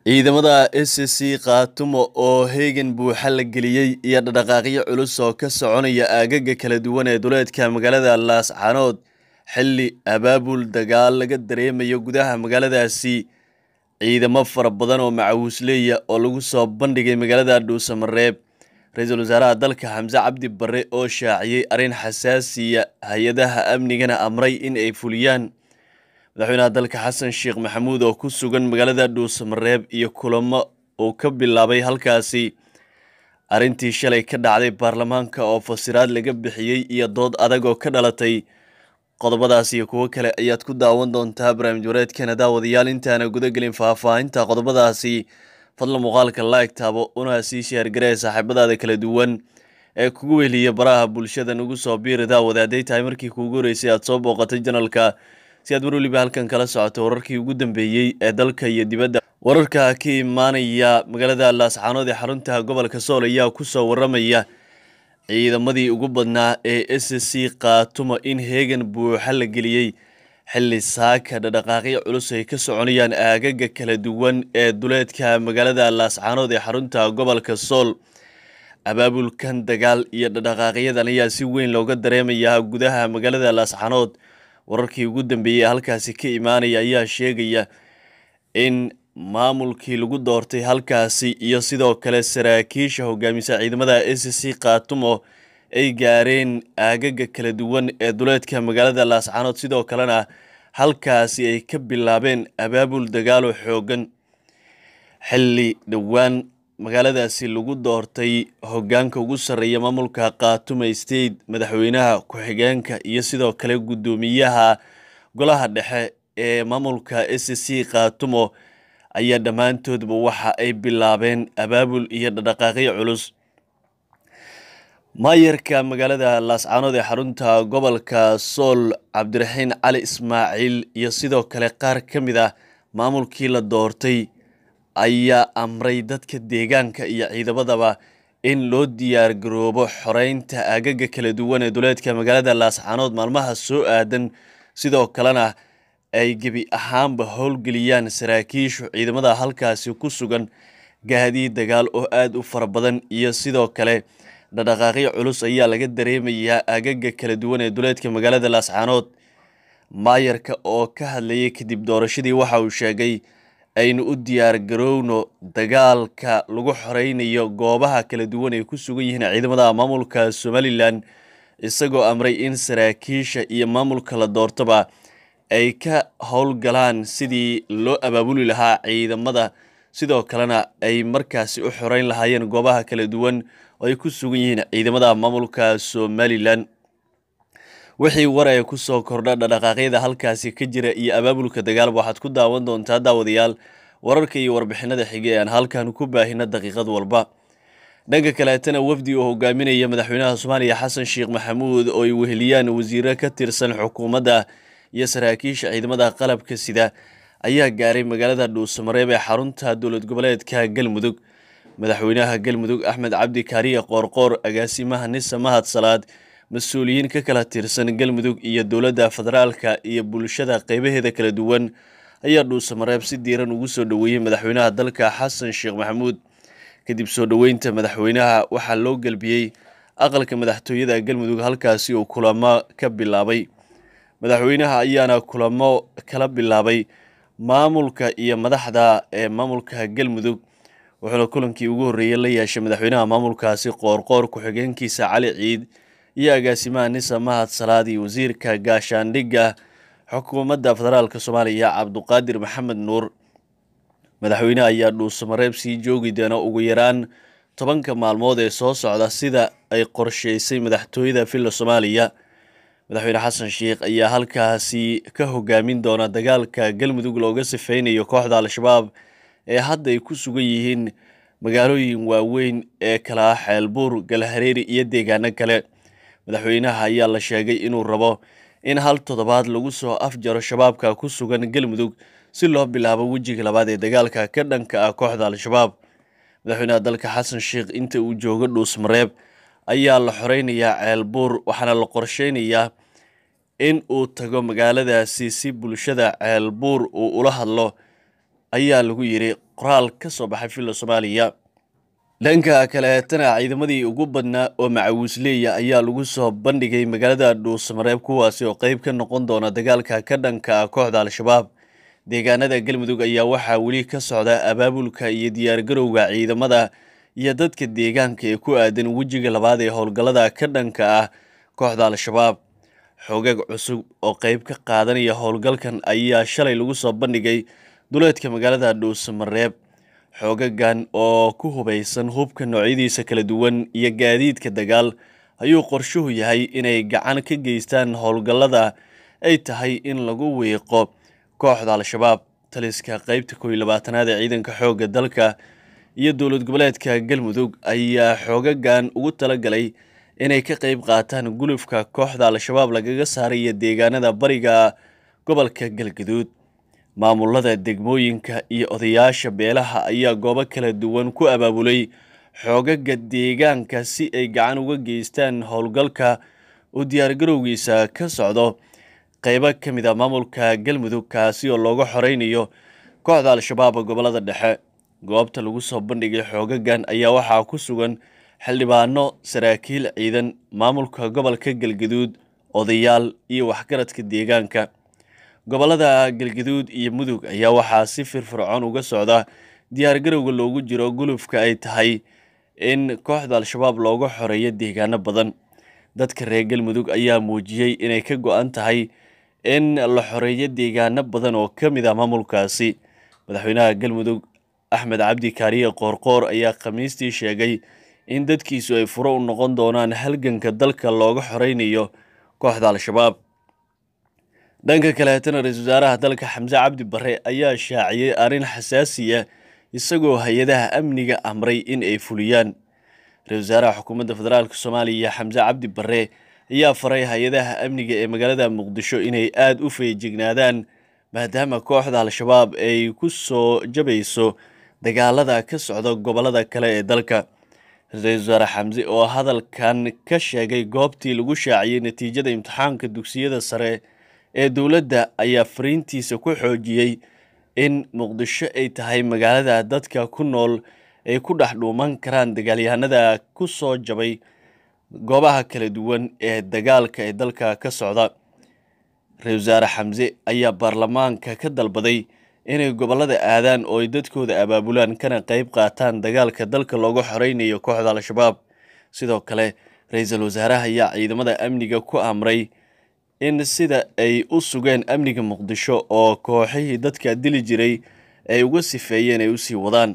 ciidamada s c khaatumo oo heegan buuxa la geliyey iyo dhadhaqaaqyo culus oo ka soconaya aagaga kala duwan ee duleedka magaalada laascanood xilli abaabul dagaal laga dareemayo gudaha magaaladaasi ciidamo fara badan oo macawuusleeya oo lagu soo bandhigay magaalada dhuusamareeb ra-iisul wasaaraha dalka xamse cabdi barre oo shaaciyey arrin xasaasiya ah hay-adaha amnigana amray in ay fuliyaan madaxweynaha dalka xasan sheekh maxamuud oo ku sugan magaalada dhuusamareeb iyo kulamo uu ka bilaabay halkaasi arrintii shalay ka dhacday baarlamaanka oo fasiraad laga bixiyey iyo dood adag oo ka dhalatay qodobadaas iyo kuwo kale ayaad ku daawan doontaa barnaamij wareedkeena daawadayaal intaana gudagelin faahfaahinta qodobadaasi fadla muuqaalka laag taabo una sii sheer garee saaxiibadaada kala duwan ee kugu wehliya baraha bulshada nugu soo biiri daawada hadday tahay markii kuugu horeysay aad soo booqatay janalka si aad mar warweliba halkan kala socoto wararkii ugu dambeeyey ee dalka iyo dibadda wararka ka imaanaya magaalada laascaanood ee xarunta gobolka sool ayaa kusoo waramaya ciidamadii ugu badnaa ee s c kaatumo in heegan buuxa la geliyey xilli saaka dhadhaqaaqyo culus ay ka soconayaan aagaga kala duwan ee duleedka magaalada laascaanood ee xarunta gobolka sool abaabulkan dagaal iyo dhadhaqaaqyadan ayaa si weyn looga dareemayaa gudaha magaalada laascaanood wararkii ugu dambeeyey halkaasi ka imaanaya ayaa sheegaya in maamulkii lagu doortay halkaasi iyo sidoo kale saraakiisha hogaamisa ciidamada a c c ay gaareen aagaga kala duwan ee duleedka magaalada laascanood sidoo kalena halkaasi ay ka bilaabeen abaabul dagaalo xooggan xilli dhowaan magaaladaasi lagu doortay hogaanka ugu sarreeya maamulka khaatume state madaxweynaha ku-xigeenka iyo sidoo kale guddoomiyaha golaha dhexe ee maamulka s c khatumo ayaa dhammaantoodba waxa ay bilaabeen abaabul iyo dhadhaqaaqyo culus maayarka magaalada laascaanood ee xarunta gobolka sool cabdiraxiin cali ismaaciil iyo sidoo kale qaar ka mid a ah maamulkii la doortay ayaa amray dadka deegaanka iyo ciidamadaba in loo diyaar garoobo xoreynta agaga kala duwan ee duleedka magaalada laascaanood maalmaha soo aadan sidoo kalena ay gebi ahaanba howlgeliyaan saraakiishu ciidamada halkaasi ku sugan gaadii dagaal oo aada u fara badan iyo sidoo kale dhadhaqaaqyo culus ayaa laga dareemayaa agaga kala duwan ee duleedka magaalada laascaanood maayarka oo ka hadlayay kadib doorashadii waxa uu sheegay aynu u diyaargarowno dagaalka lagu xoreynayo goobaha kala duwan ay ku sugan yihiin ciidamada maamulka somalilan isagoo amray in saraakiisha iyo maamulka la doortaba ay ka howlgalaan sidii loo abaabuli lahaa ciidamada sidoo kalena ay markaasi u xoreyn lahaayeen goobaha kala duwan oo ay ku sugan yihiin ciidamada maamulka somalilan wixii waraya ku soo kordha dhadhaqaaqyada halkaasi ka jira iyo abaabulka dagaalba waxaad ku daawan doontaa daawadayaal wararka iyo warbixinada xige aan halkan ku baahina daqiiqad walba dhanka kaleetana wafdi uu hogaaminaya madaxweynaha soomaaliya xasan sheekh maxamuud oo ay weheliyaan wasiiro ka tirsan xukuumadda iyo saraakiisha ciidamada qalabka sida ayaa gaaray magaalada dhuusamareeb ee xarunta dowlad goboleedka galmudug madaxweynaha galmudug axmed cabdi kaariye qoorqoor agaasimaha nisa mahad salaad mas-uuliyiin ka kala tirsan galmudug iyo dowladda federaalka iyo bulshada qeybaheeda kala duwan ayaa dhuusamareeb si diiran ugu soo dhoweeyey madaxweynaha dalka xasan sheekh maxamuud kadib soo dhoweynta madaxweynaha waxaa loo gelbiyey aqalka madaxtooyada galmudug halkaasi uu kulamo ka bilaabay madaxweynaha ayaana kulamo kala bilaabay maamulka iyo madaxda ee maamulka galmudug wuxuuna kulankii ugu horreeyey la yeeshay madaxweynaha maamulkaasi qoorqoor ku-xigeenkiisa cali ciid iyo agaasimaha nisa mahad salaad wasiirka gaashaandhigga xukuumadda federaalk soomaaliya cabduqaadir maxamed nuur madaxweyne ayaa dhuusamareeb sii joogi doona ugu yaraan tobanka maalmood ee soo socda sida ay qorsheysay madaxtooyada villa soomaaliya madaxweyne xasan sheekh ayaa halkaasi ka hogaamin doona dagaalka galmudug looga sifeynayo kooxda al-shabaab ee hadda ay ku sugan yihiin magaalooyin waaweyn ee kala ah xeelbuur galahareeri iyo deegaano kale madaxweynaha ayaa la sheegay inuu rabo in hal toddobaad lagu soo afjaro shabaabka ku sugan galmudug si loo bilaabo wejiga labaad ee dagaalka ka dhanka ah kooxda al-shabaab madaxweynaha dalka xasan sheekh inta uu joogo dhuusmareeb ayaa la xoreynayaa ceelbuur waxaana la qorsheynayaa in uu tago magaaladaasi si bulshada ceelbuur uu ula hadlo ayaa lagu yidhi qoraal ka soo baxay filla soomaaliya dhanka kale tana ciidamadii ugu badnaa oo macawuusleeya ayaa lagu soo bandhigay magaalada dhuusamareeb kuwaasi oo qeyb ka noqon doona dagaalka ka dhanka kooxda al-shabaab deegaanada galmudug ayaa waxaa weli ka socda abaabulka iyo diyaargarowga ciidamada iyo dadka deegaanka ee ku aadan wejiga labaad ee howlgallada ka dhanka ah kooxda al-shabaab xoogag cusub oo qeyb ka qaadanaya howlgalkan ayaa shalay lagu soo bandhigay duleedka magaalada dhuusamareeb xoogagan oo ku hubaysan hubka noocyadiisa kala duwan iyo gaadiidka dagaal ayuu qorshuhu yahay inay gacan ka geystaan howlgallada ay tahay in lagu wiiqo kooxda al-shabaab taliska qeybta kooiyo labaatanaad ee ciidanka xoogga dalka iyo dowlad goboleedka galmudug ayaa xoogagan ugu talagalay inay ka qeyb qaataan gulufka kooxda al-shabaab lagaga saaray iyo deegaanada bariga gobolka galgaduud maamulada degmooyinka iyo odayaasha beelaha ayaa goobo kala duwan ku abaabulay xoogaga deegaanka si ay gacan uga geystaan howlgalka u diyaargarowgiisa ka socdo qeybo ka mid a ah maamulka galmudug kaasi oo looga xoreynayo kooxda al-shabaab gobollada dhexe goobta lagu soo bandhigay xoogagan ayaa waxaa ku sugan xildhibaano saraakiil ciidan maamulka gobolka galgaduud odayaal iyo waxgaradka deegaanka gobolada galgaduud iyo mudug ayaa waxaa si firfircoon uga socda diyaargarowga loogu jiro gulufka ay tahay in kooxda al-shabaab looga xoreeyo deegaano badan dadka reer galmudug ayaa muujiyey inay ka go'an tahay in la xoreeyo deegaano badan oo ka mid ah maamulkaasi madaxweynaha galmudug axmed cabdi kaariye qoorqoor ayaa khamiistii sheegay in dadkiisu ay furo u noqon doonaan halganka dalka looga xoreynayo kooxda al-shabaab dhanka kaleetana ra-iisul wasaaraha dalka xamse cabdi barre ayaa shaaciyey arrin xasaasiya ah, isagoo hay-adaha amniga amray in ay fuliyaan ra-isul wasaaraha xukuumadda federaalka soomaaliya xamse cabdi barre ayaa faray hay-adaha amniga ee magaalada muqdisho inay aad u feejignaadaan maadaama kooxda al-shabaab ay ku soo jabayso dagaalada ka socda gobollada kale ee dalka ra-iisul wasaare xamse oo hadalkan ka sheegay goobtii lagu shaaciyey natiijada imtixaanka dugsiyada sare ee dowladda ayaa fariintiisa ku xoojiyey in muqdisho ay tahay magaalada dadka ku nool ay ku dhex dhuuman karaan dagaalyahanada ku soo jabay goobaha kala duwan ee dagaalka ee dalka ka socda ra-isul wasaare xamse ayaa baarlamaanka ka dalbaday inay gobollada aadaan oo ay dadkooda abaabulaan kana qayb qaataan dagaalka dalka looga xoreynayo kooxda al-shabaab sidoo kale ra-iisul wasaaraha ayaa ciidamada amniga ku amray in sida ay u sugeen amniga muqdisho oo kooxihii dadka dili jiray ay uga sifeeyeen ay u sii wadaan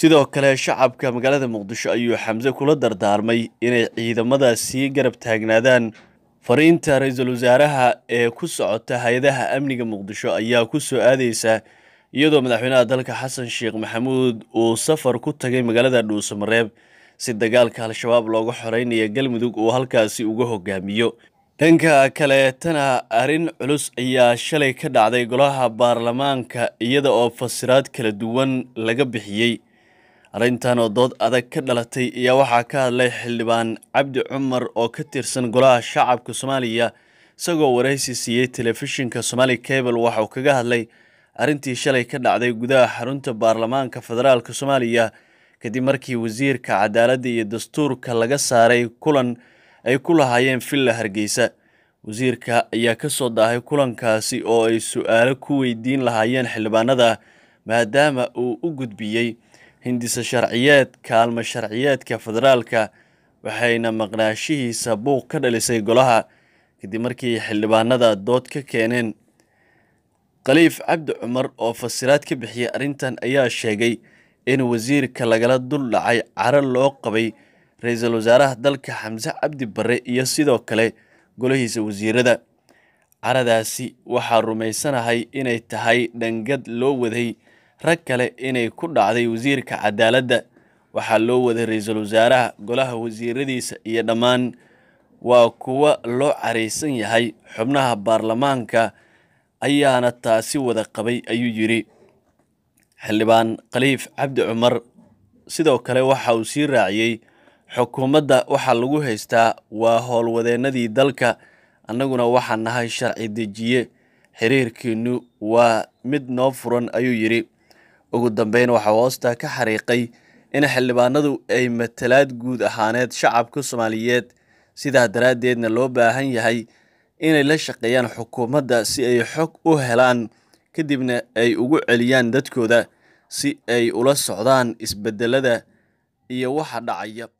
sidoo kale shacabka magaalada muqdisho ayuu xamse kula dardaarmay inay ciidamadaasi garab taagnaadaan fariinta ra-iisul wasaaraha ee ku socota hay-adaha amniga muqdisho ayaa ku soo aadaysa iyadoo madaxweynaha dalka xasan sheekh maxamuud uu safar ku tagay magaalada dhuusamareeb si dagaalka al-shabaab looga xoreynaya galmudug uu halkaasi uga hogaamiyo dhanka kaleetana tana arrin culus ayaa shalay ka dhacday golaha baarlamaanka iyada oo fasiraad kala duwan laga bixiyey arrintan oo dood adag ka dhalatay ayaa waxaa ka hadlay xildhibaan cabdi cumar oo ka tirsan golaha shacabka soomaaliya isagoo waraysi siiyey telefishinka somaali cable waxauu kaga hadlay arrintii shalay ka dhacday gudaha xarunta baarlamaanka federaalka soomaaliya kadib markii wasiirka cadaaladda iyo dastuurka laga saaray kulan ay ku lahaayeen villa hargeysa wasiirka ayaa ka soo daahay kulankaasi oo ay su'aalo ku weydiin lahaayeen xildhibaanada maadaama uu u gudbiyey hindisa sharciyeed kaalmo sharciyeedka federaalka waxayna maqnaashihiisa buuq ka dhalisay golaha kadib markii xildhibaanada dood ka keeneen khaliif cabdi cumar oo fasiraad ka bixiyey arrintan ayaa sheegay in wasiirka lagala dul dhacay caro loo qabay ra-iisul wasaaraha dalka xamse cabdi barre iyo sidoo kale golahiisa wasiirada caradaasi waxaa rumaysanahay inay tahay dhangad loo waday rag kale inay ku dhacday wasiirka cadaaladda waxaa loo waday ra-iisul wasaaraha golaha wasiiradiisa iyo dhammaan waa kuwa loo caraysan yahay xubnaha baarlamaanka ayaana taasi wada qabay ayuu yidhi xildhibaan khaliif cabdi cumar sidoo kale waxa uu sii raaciyey xukuumadda waxaa lagu haystaa waa howlwadeennadii dalka annaguna waxaan nahay sharci dejiye xiriirkiinnu waa mid noo furan ayuu yidhi ugu dambeyn waxaa hoostaa ka xariiqay in xildhibaanadu ay matalaad guud ahaaneed shacabka soomaaliyeed sidaa daraaddeedna loo baahan yahay inay la shaqeeyaan xukuumadda si ay xog u helaan kadibna ay ugu celiyaan dadkooda si ay ula socdaan isbeddelada iyo waxa dhacaya